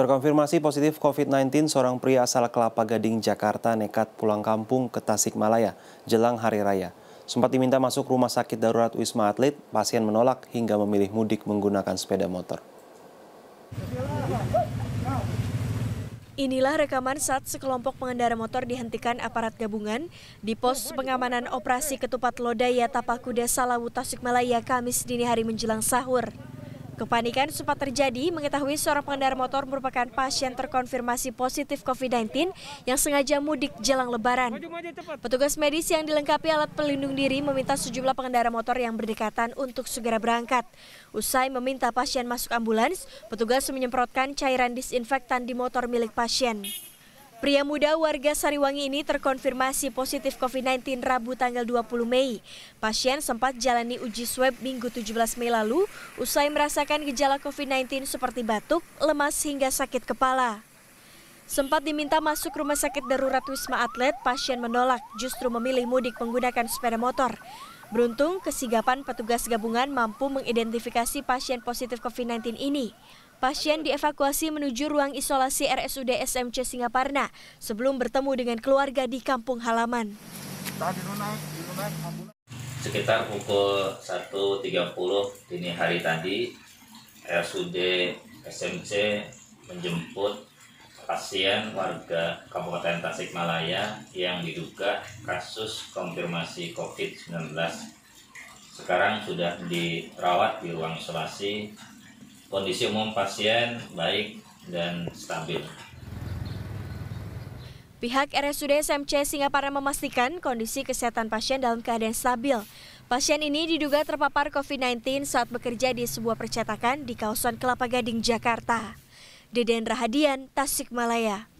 Terkonfirmasi positif COVID-19, seorang pria asal Kelapa Gading, Jakarta nekat pulang kampung ke Tasikmalaya jelang Hari Raya. Sempat diminta masuk rumah sakit darurat Wisma Atlet, pasien menolak hingga memilih mudik menggunakan sepeda motor. Inilah rekaman saat sekelompok pengendara motor dihentikan aparat gabungan di pos pengamanan operasi Ketupat Lodaya Tapakuda Salawu Tasikmalaya Kamis dini hari menjelang sahur. Kepanikan sempat terjadi mengetahui seorang pengendara motor merupakan pasien terkonfirmasi positif COVID-19 yang sengaja mudik jelang lebaran. Petugas medis yang dilengkapi alat pelindung diri meminta sejumlah pengendara motor yang berdekatan untuk segera berangkat. Usai meminta pasien masuk ambulans, petugas menyemprotkan cairan disinfektan di motor milik pasien. Pria muda warga Sariwangi ini terkonfirmasi positif COVID-19 Rabu tanggal 20 Mei. Pasien sempat jalani uji swab Minggu 17 Mei lalu usai merasakan gejala COVID-19 seperti batuk, lemas hingga sakit kepala. Sempat diminta masuk rumah sakit darurat Wisma Atlet, pasien menolak justru memilih mudik menggunakan sepeda motor. Beruntung, kesigapan petugas gabungan mampu mengidentifikasi pasien positif COVID-19 ini. Pasien dievakuasi menuju ruang isolasi RSUD SMC Singaparna sebelum bertemu dengan keluarga di kampung halaman. Sekitar pukul 1.30 dini hari tadi, RSUD SMC menjemput pasien warga Kabupaten Tasikmalaya yang diduga kasus konfirmasi COVID-19. Sekarang sudah dirawat di ruang isolasi kondisi umum pasien baik dan stabil. Pihak RSUD SMC Singapura memastikan kondisi kesehatan pasien dalam keadaan stabil. Pasien ini diduga terpapar COVID-19 saat bekerja di sebuah percetakan di kawasan Kelapa Gading, Jakarta. Deden Rahadian, Tasikmalaya.